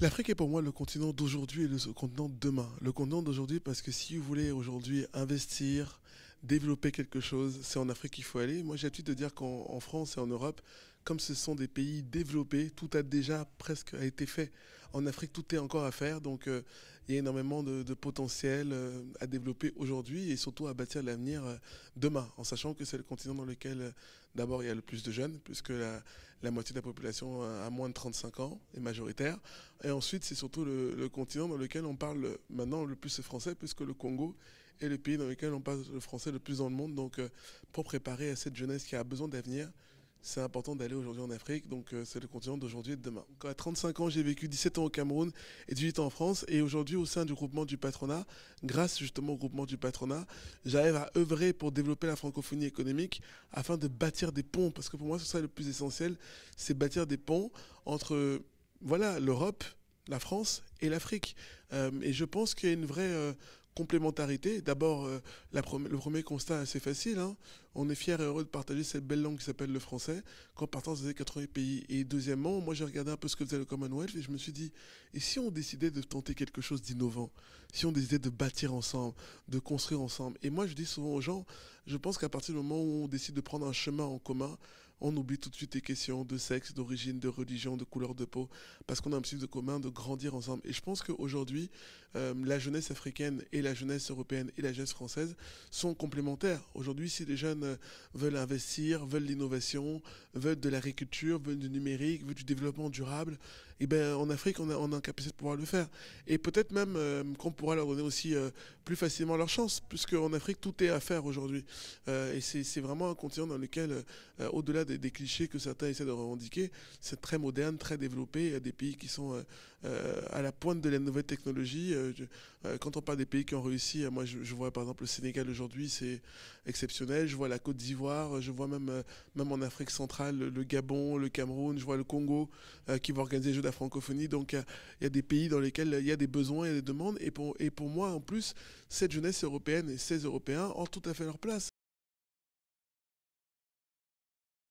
L'Afrique est pour moi le continent d'aujourd'hui et le continent de demain. Le continent d'aujourd'hui parce que si vous voulez aujourd'hui investir, développer quelque chose, c'est en Afrique qu'il faut aller. Moi j'ai l'habitude de dire qu'en France et en Europe, comme ce sont des pays développés, tout a déjà presque été fait. En Afrique, tout est encore à faire, donc euh, il y a énormément de, potentiel euh, à développer aujourd'hui et surtout à bâtir l'avenir euh, demain, en sachant que c'est le continent dans lequel d'abord il y a le plus de jeunes, puisque la, moitié de la population a moins de 35 ans, est majoritaire, et ensuite c'est surtout le, continent dans lequel on parle maintenant le plus français, puisque le Congo est le pays dans lequel on parle le français le plus dans le monde, donc pour préparer à cette jeunesse qui a besoin d'avenir, c'est important d'aller aujourd'hui en Afrique, donc euh, c'est le continent d'aujourd'hui et de demain. à 35 ans, j'ai vécu 17 ans au Cameroun et 18 ans en France, et aujourd'hui au sein du groupement du patronat, grâce justement au groupement du patronat, j'arrive à œuvrer pour développer la francophonie économique afin de bâtir des ponts, parce que pour moi ce serait le plus essentiel, c'est bâtir des ponts entre voilà l'Europe, la France et l'Afrique. Euh, et je pense qu'il y a une vraie euh, complémentarité. D'abord, euh, le premier constat assez facile. Hein. On est fiers et heureux de partager cette belle langue qui s'appelle le français, qu'en partant des 80 pays. Et deuxièmement, moi j'ai regardé un peu ce que faisait le Commonwealth et je me suis dit, et si on décidait de tenter quelque chose d'innovant Si on décidait de bâtir ensemble, de construire ensemble Et moi je dis souvent aux gens, je pense qu'à partir du moment où on décide de prendre un chemin en commun, on oublie tout de suite les questions de sexe, d'origine, de religion, de couleur de peau, parce qu'on a un peu de commun de grandir ensemble. Et je pense qu'aujourd'hui, euh, la jeunesse africaine et la jeunesse européenne et la jeunesse française sont complémentaires. Aujourd'hui, si les jeunes euh, veulent investir, veulent l'innovation, veulent de l'agriculture, veulent du numérique, veulent du développement durable, eh ben, en Afrique, on a, on capacité de pouvoir le faire. Et peut-être même euh, qu'on pourra leur donner aussi plus facilement leur chance, puisque en Afrique, tout est à faire aujourd'hui. et c'est vraiment un continent dans lequel, au-delà de des, clichés que certains essaient de revendiquer. C'est très moderne, très développé. Il y a des pays qui sont euh, euh, à la pointe de la nouvelle technologie. Euh, quand on parle des pays qui ont réussi, moi je, vois par exemple le Sénégal aujourd'hui, c'est exceptionnel. Je vois la Côte d'Ivoire, je vois même, même en Afrique centrale le Gabon, le Cameroun, je vois le Congo qui va organiser les Jeux de la francophonie. Donc il y, a des pays dans lesquels il y a des besoins, et des demandes. Et pour, et pour moi en plus, cette jeunesse européenne et ces Européens ont tout à fait leur place.